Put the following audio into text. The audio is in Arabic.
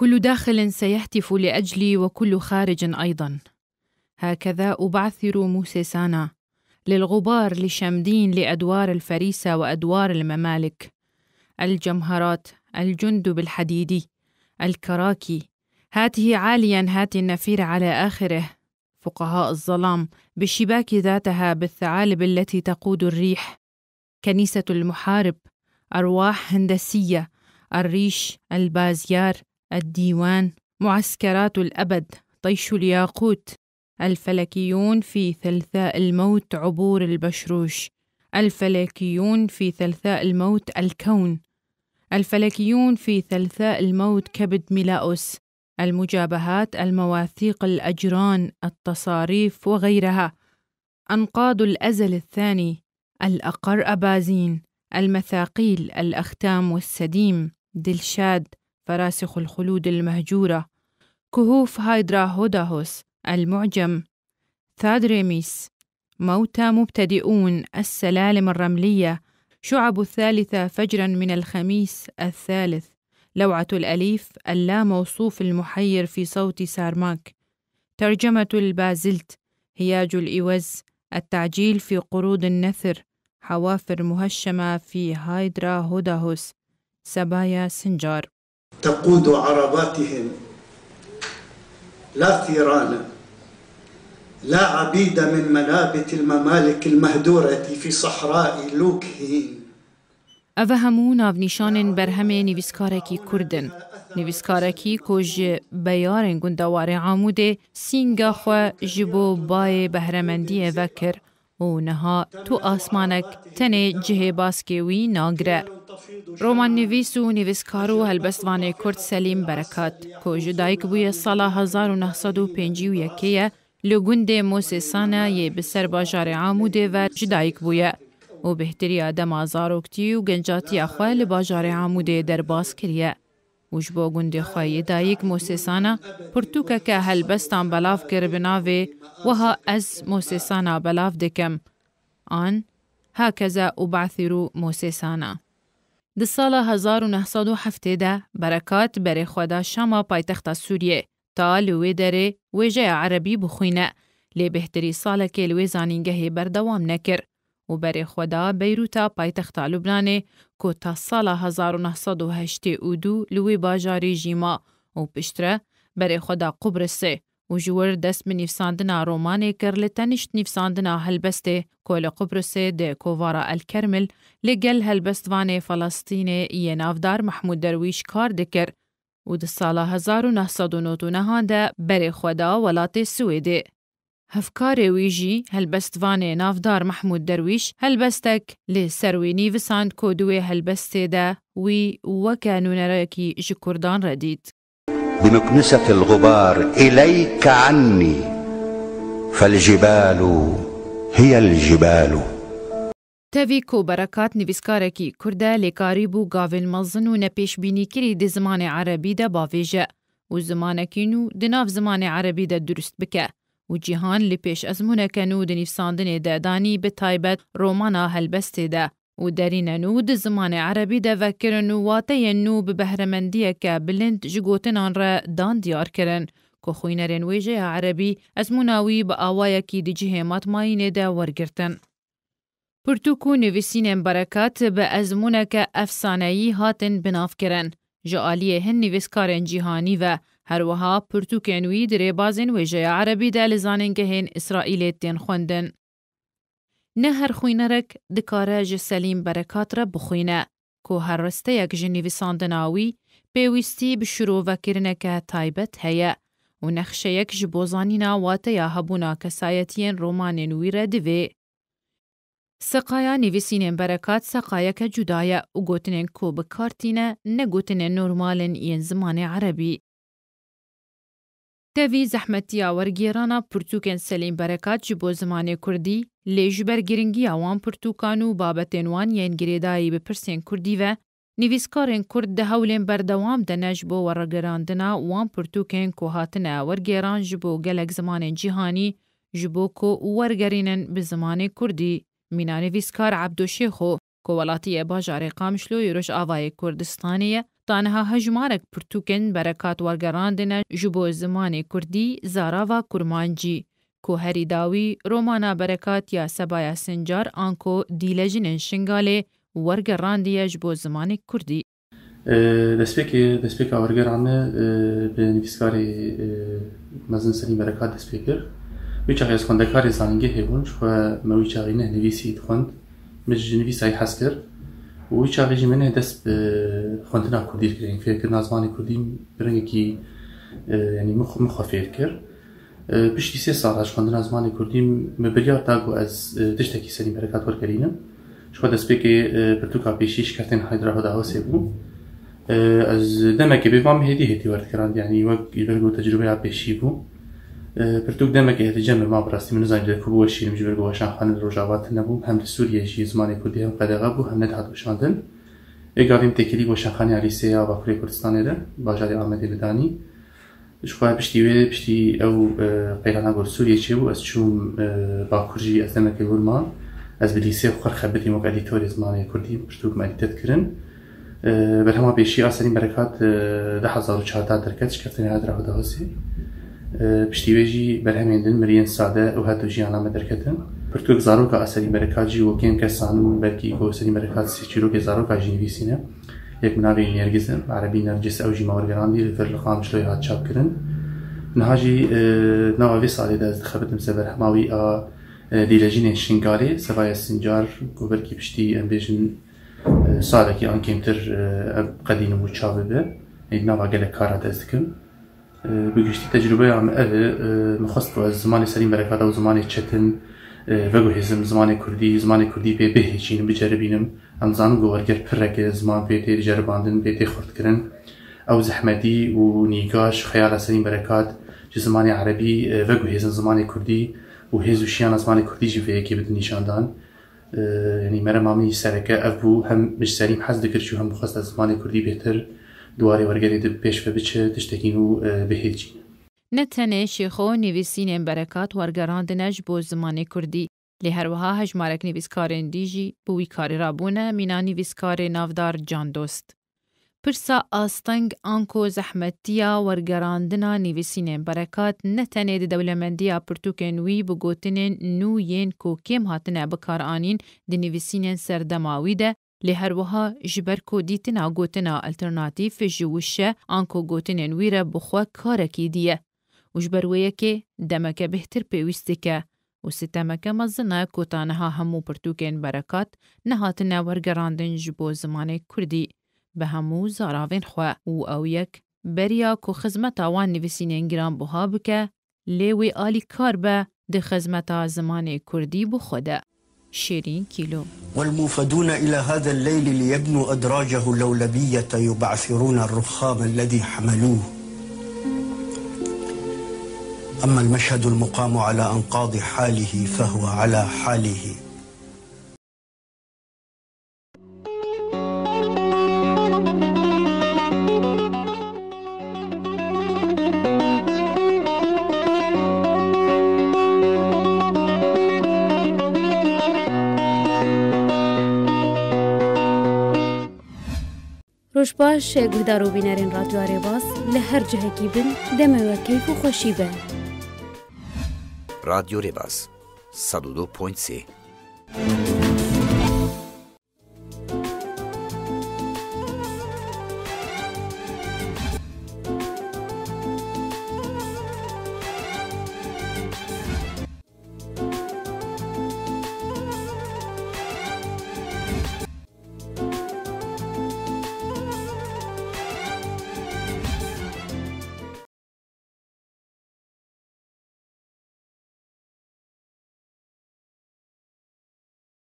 كل داخل سيهتف لاجلي وكل خارج ايضا هكذا ابعثر موسيسانا للغبار لشمدين لادوار الفريسه وادوار الممالك الجمهرات الجند بالحديدي الكراكي هاته عاليا هات النفير على اخره فقهاء الظلام بالشباك ذاتها بالثعالب التي تقود الريح كنيسه المحارب ارواح هندسيه الريش البازيار الديوان معسكرات الأبد طيش الياقوت الفلكيون في ثلثاء الموت عبور البشروش الفلكيون في ثلثاء الموت الكون الفلكيون في ثلثاء الموت كبد ميلاؤس المجابهات المواثيق الأجران التصاريف وغيرها أنقاض الأزل الثاني الأقر أبازين المثاقيل الأختام والسديم دلشاد فراسخ الخلود المهجورة كهوف هوداهوس المعجم ثادريميس موتى مبتدئون السلالم الرملية شعب الثالثة فجرا من الخميس الثالث لوعة الأليف اللا موصوف المحير في صوت سارماك ترجمة البازلت هياج الإوز التعجيل في قروض النثر حوافر مهشمة في هايدرا هوداهوس سبايا سنجار تقود عرباتهم لا ثيران لا عبيد من منابت الممالك المهدورة في صحراء لوكهين اوه همون آونیشان بر همه نویسکارکی کردن نویسکارکی کج بیارن گندوار عامود سینگا خو جبو بای بهرمندی وکر و نها تو آسمانک تنه جه باسکوی ناگره رومان نيفيسو نيفيسكارو هلبستواني كورت سليم بركات كو جدايك بوية صلاة هزار ونهصدو بينجيو يكية لغند موسي سانا يه بسر باجار عامو ديفر جدايك بوية و بهتري آدم آزارو و جنجاتي أخوة لباجار عامو دي در باس كريه وجبو گوند خوای دایک موسسانا پرتوکا که هل بلاف کربناوی و ها از موسسانا بلاف دکم آن هكذا ابعثرو موسسانا د سال 1917 برکات بر خدا شما پایتخت سوریه تا لوی دره ویژه عربی بخوینه لی بهتری سال که لوی زانینگه بردوام نکر و بر خدا بیروتا پایتخت لبنان کو تا سال 1982 لوی باجاری جیما و پشتره بر خدا قبرسه و جوار دست به نیفساندن رومانی کر لتنشت نیفساندن هلبسته کل قبرسه ده کووارا الکرمل لگل هلبست وان فلسطین یه نافدار محمود درويش کار دکر و ده سال 1999 ده بر خدا ولات سویده. هفکار ویجی هلبست وان نافدار محمود درويش هلبستك لسروي سروی نیفساند کدوی هلبسته ده وی وکانون راکی جکردان ردید. بمكنسة الغبار إليك عني فالجبال هي الجبال تاوی کو برکات نویسکارکی کرده لکاری بو گاوین مزن و نپیش بینی زمان عربي دا بافيجا و زمانکی دناف زمان عربي دا درست بكا و لبيش لپیش ازمونه کنو دني ده دانی رومانا هلبستي ده ودارينا نو د زمان عربی ده وکرن و واته نو به بهرمندیه که بلند جگوتنان را دان دیار کرن که خوینرین ویجه عربی از مناوی به آوایه که دی جهیمات ماینه ده ورگرتن. پرتوکو نویسین برکات به ازمونک افسانهی هاتن بناف کرن. جعالی هن نویسکارن جیهانی و هروها پرتوکن وی بازن ویجه عربی دا لزانن که هن اسرائیل خوندن. نه هر خوینرک دکاره جه سلیم برکات را بخوینه که هر رسته یک جنیوی ساندناوی پیویستی به شروع وکرنه که تایبت هیه و نخشه یک جبوزانی ناواته یا هبونا کسایتین رومان نوی را دوی. سقایا نویسین برکات سقایا که جدایا و گوتنین که بکارتینه نه گوتنین نورمالین این زمان عربی. تاوی زحمتی آورگیرانا پرتوکن سلیم برکات جبو زمان کردی، لێژ بەرگرنگی ئەوان پرتوکان و بابەتێنوان یەن گرێدایی بپرسێن کوردیڤە نویسکارێن کورد دە هەولێن بەردەوام دەنەش بۆ وەڕەگەراندنا وان پرتوکێن کۆ هاتنە وەرگێران ji بۆ gelek zimanên cîhanî ji bo ku wergerînin bi zimanê Kurdî mîna nivîskar Ebdoşêxo ku welatiye bajarê Qamşloyê Roj Avayê Kurdistanê ye tanha hejmarek pirtûkên berekat wergerandine ji bo zimanê Kurdî zarava kurmancî Kuherî dawî Romana Berekat ya Sebaya Sincar anko dîlejinên Şingalê wergerandiye ji bo zimanê Kurdî. Destpêkê destpêka wergerane e, bi nivîskarê e, mezin Selîm Berekat destpêk kir. Wî çaxê ez xwendekarê zanîngê hebûn ji xwe me wî çaxê neh nivîsî dixwend min ji nivîsayê hez kir. Wî çaxê jî min e dest bi xwendina Kurdî kirin. Fêrkirina zimanê Kurdî bi rengekî yanî min xwe fêr kir. پشتی سێ ساڵا خوێندنا زمانی کوردی ببریا تاگو ئەس تشتێکی سەری بەرەکات وەرگەرینم شخوا دەستپێکی پرتوکا پێشی شکەتێن هایدراهدا هەسێ بوو ئەس دەمەکە بێبام هێدی هێتی وەردکران یعنی وەک ئیلەرگ و تەجروبەیە پێشی بوو پرتوک دەمەکە هێتیجەمە ما بڕاستی من زانانی دەکوبووە شیرم ژبەر بەوەشان خانە ڕۆژاوات نەبوو هەم لە سووریەشی زمانی کوردی هەم قەدەغا بوو هەم نەت هاتوشاندن ئێگاویم تێکلی بۆ شەخانی علیسەیە باکووری کوردستانێدە باژاری ئامەدی لەدانی شخوا پشتی وێ پشتی ئەو پەیغانا گۆر سووریەکی بوو ئەس چوم باکوژی ئەسەمەکە گورمان ئەس بلیسێ خەرخە بدیم وەک ئەدیتۆری زمانی کوردی پشتوکمەدیتتکردن بەرهەما پێشی ئاسەری بەرەکات چاتا دەکەت شکردنی هاادراوەداسی پشتی وێژی بەرهەمێندن مریەن سادە ئەو هاتو ژیانامە دەرکەتن پرتوک زارۆکە ئاسەری بەرەکاتجی وەکێن کەسان و بەرکی گۆسەری بەرەکات سیچیرۆکی زارۆکە ژینویسینە یک منابعی نرگزن عربی نرگس او جی ماورگراندی لفر لقام شلوی هات چاپ کرن نها جی اه، ناوی سالی دست خبتم سبر هماوی آ اه، دیلجین شنگاری سوای سنجار گوبر کی پشتی ام بیجن سالی که آن کمتر قدین و چابه به این ناوی گل کارا دست کن اه، بگشتی تجربه هم اوه مخواست زمانی سریم برکات و زمانی چتن vegihizm zimanê Kurdî zimanê Kurdî pê bihêçîn biceribînim em zanim gowerger pirreke ziman pê tê ceribandin pê tê xurtkirin ew zehmetî û nîgaş xeyala serîn berekat ji zimanê erebî e, vegihêzin zimanê Kurdî û hêz û şiyana zimanê Kurdî ji vê yekê bidin nîşandan yani merema min sereke ev bû hem mij serîm hez dikir çû hem bixwasta zimanê Kurdî bêhtir دوارê wergerê di pêş ve biçe tiştekîn û e, bihêçîn نه تنه شیخو نویسینên berekat wergerandine ji bo zimanê Kurdî. Lê herwiha hejmarek nivîskarên dijî bi wî karî rabûne mîna nivîskarê navdar Can Dost. Pirsa asteng anko zehmetiya wergerandina nivîsînên berekat ne tenê di dewlemendiya pirtûkên wî bi gotinên nû yên ku kêm hatine bikaranîn di nivîsînên serdema wî de lê herwiha ji ber ku dîtina gotina alternatîf ji wişe anko gotinên wî re bixwe karekî diye. وش بەروەیەکێ دەمەکە بهتر بيوستيكا وستمك مزنا كوتانها همو برتوكين بركات نهاتنا نەهاتنە وەرگەڕاندن ji بۆ زمانی کوردی بە هەموو زاراوێن خوا و ئەو یەک بەریا کۆ خزمەتاوان نووسینێنگران بها بکە ليوي آلي كاربا دي خزمتا زماني كردي بۆ شيرين كيلو والموفدون إلى هذا الليل ليبنوا أدراجه اللولبية يبعثرون الرخام الذي حملوه أما المشهد المقام على أنقاض حاله فهو على حاله روش باش گلدار بینرین رادیو آره باز لهر جهکی بن دمه و کیف و خوشی بن Radio Rebas 102.c